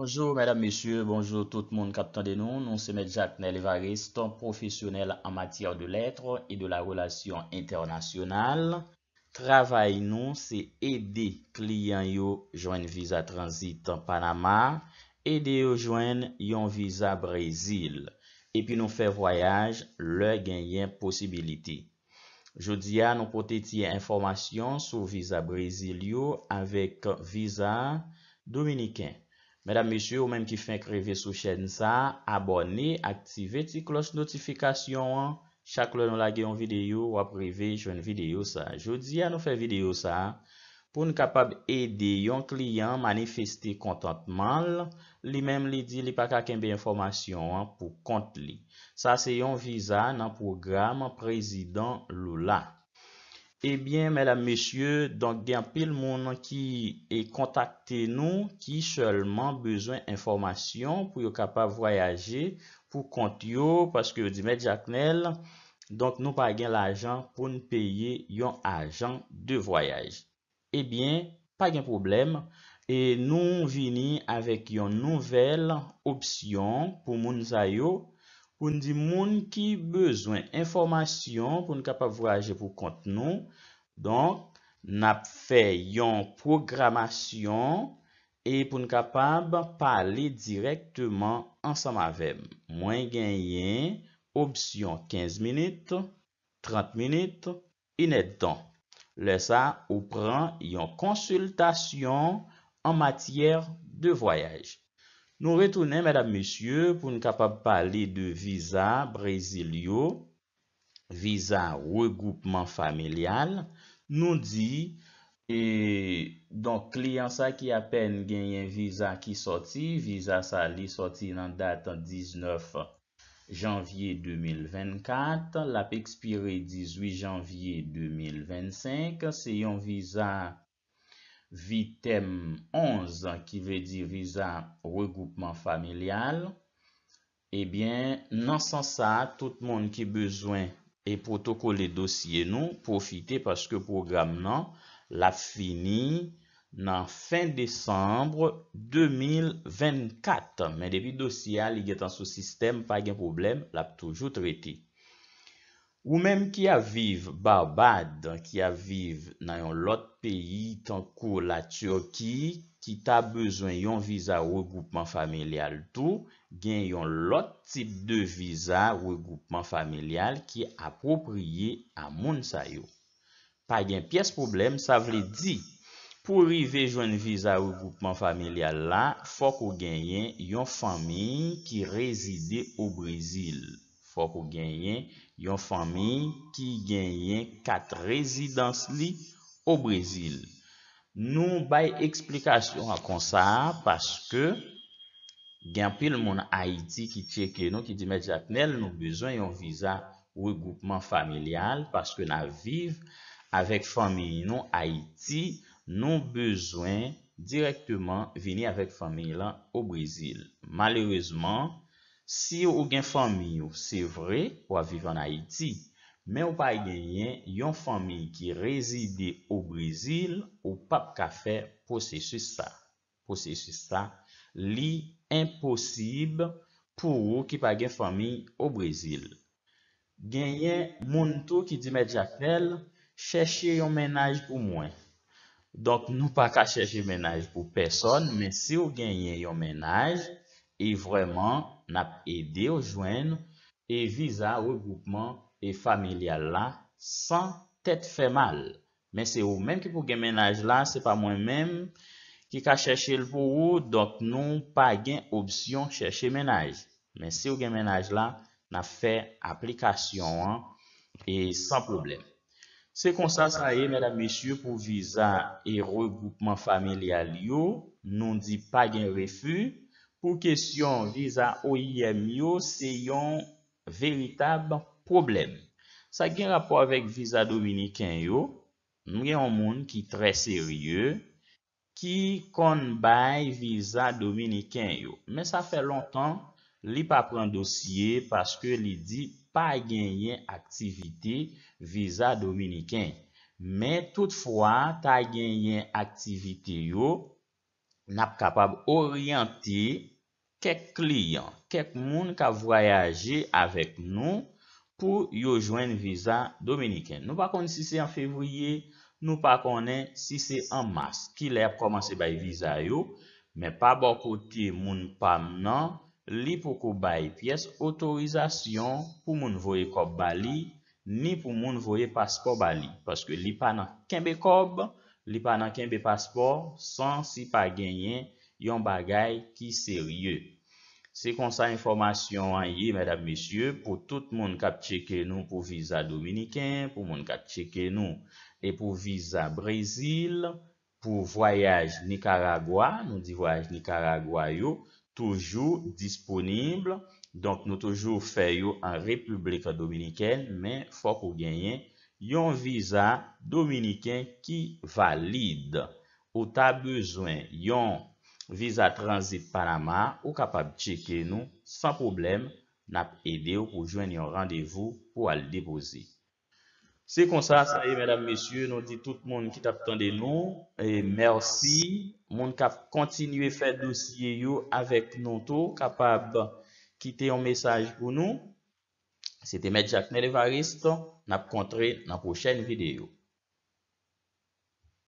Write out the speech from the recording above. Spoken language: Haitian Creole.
Bonjour, madame, monsieur, bonjour, tout le monde, captain de nous. Nous sommes Jacques Nelvaris, tant professionnel en matière de l'être et de la relation internationale. Travail, nous, c'est aider clients qui ont un visa transit en Panama, aider eux joindre un visa à Brésil. Et puis nous faire voyager leur gain de possibilité. Je dis à nous porter des informations sur visa Brésil avec un visa dominicain. Medan mesye ou menm ki fin kreve sou chen sa, abone, aktive ti klos notifikasyon an, chak le nou lage yon video ou apreve jwen video sa. Jodi an nou fe video sa pou nou kapab ede yon kliyan manifesti kontantman li menm li di li pa kakenbe informasyon an pou kont li. Sa se yon viza nan program prezident loulan. Ebyen, mèlèm mèsyè, donk gen pèl moun an ki e kontakte nou ki sèlman bezwen informasyon pou yo kapap voyaje pou kont yo, paske yo di mè diaknel, donk nou pagyen l'ajan pou nou pèye yon ajan de voyaj. Ebyen, pagyen poublem, e nou vini avèk yon nouvel opsyon pou moun zay yo, Poun di moun ki bezwen informasyon, poun kapab voyaje pou kont nou. Don, nap fe yon programasyon, e poun kapab pale direktman ansam avem. Mwen genyen, opsyon 15 minit, 30 minit, inet don. Le sa, ou pran yon konsultasyon an matyere de voyaj. Nou retounen, madame, monsieur, pou nou kapab pale de visa brezilyo, visa regroupman familial, nou di, don kliyansa ki apen genyen visa ki soti, visa sa li soti nan dat 19 janvye 2024, lap ekspire 18 janvye 2025, se yon visa... Vitem 11 ki ve di viza regroupman familial, ebyen eh nan san sa, tout moun ki bezwen e protokole dosye nou, profite paske program nan, la fini nan fin Desembre 2024. Men debi dosye al, li getan sou sistem, pa gen problem, la pou toujou trete. Ou menm ki aviv barbad, ki aviv nan yon lot peyi tankou la Tchoki, ki ta bezwen yon viza ou e goupman familial tou, gen yon lot tip de viza ou e goupman familial ki apopriye a moun sayo. Pa gen piyes problem, sa vle di, pou rive jwen viza ou e goupman familial la, fok ou gen yon yon fami ki rezide ou Brazil. pou genyen yon fami ki genyen 4 rezidans li ou Brezil. Nou bay eksplikasyon akonsa, paske gen pil moun Haiti ki tcheke nou ki di medjatnel nou bezwen yon viza ou e goupman familial, paske nan viv avèk fami nou Haiti, nou bezwen direktman vini avèk fami lan ou Brezil. Malèrezman, Si yo ou gen fami yo, se vre, ou aviv an Haiti, men ou pa genyen yon fami ki rezide ou Brazil, ou pap ka fe pose su sa. Pose su sa li imposib pou ou ki pa gen fami ou Brazil. Genyen moun tou ki di medja fel, cheshe yon menaj pou mwen. Donk nou pa ka cheshe menaj pou person, men si yo genyen yon menaj, E vreman nap ede ou jwen e viza ou goupman e familial la san tet fè mal. Men se ou men ki pou gen menaj la, se pa mwen men ki ka chèche l pou ou, dot nou pa gen opsyon chèche menaj. Men se ou gen menaj la, nap fè aplikasyon an, e san problem. Se konsan sa e, men ap mesyou pou viza e goupman familial yo, nou di pa gen refu. Pou kesyon visa OIM yo, se yon venitab problem. Sa gen rapo avèk visa dominikèn yo, nou gen yon moun ki tre serye, ki kon bay visa dominikèn yo. Men sa fe lontan li pa pren dosye, paske li di pa genyen aktivite visa dominikèn. Men toutfwa ta genyen aktivite yo, nap kapab oryante kek kliyon, kek moun ka voyaje avek nou pou yo jwen viza dominiken. Nou pa konen si se an fevriye, nou pa konen si se an mas, ki le ap komanse bay viza yo, men pa bo kote moun pan nan, li pou kou bay piyes otorizasyon pou moun voye kob bali, ni pou moun voye paspo bali, paske li pan nan kembe kob, li pa nan ken be paspor, san si pa genyen yon bagay ki serye. Se kon sa informasyon an ye, mèdap mesye, pou tout moun kap cheke nou pou visa Dominiken, pou moun kap cheke nou e pou visa Brazil, pou voyaj Nicaragua, nou di voyaj Nicaragua yo, toujou disponible, donk nou toujou fe yo an Republika Dominiken, men fò pou genyen, yon visa dominiken ki valide ou ta bezwen yon visa transit Panama ou kapab cheke nou san problem nap ede ou pou jwen yon randevou pou al depoze. Se kon sa, sa e, mèdame, mèsyou, nou di tout moun ki tap tande nou. E Merci, moun kap kontinue fè dosye yo avèk nou tou, kapab kite yon mesaj pou nou. Se te medjak ne levare isto, nap kontre nan pou chen videyo.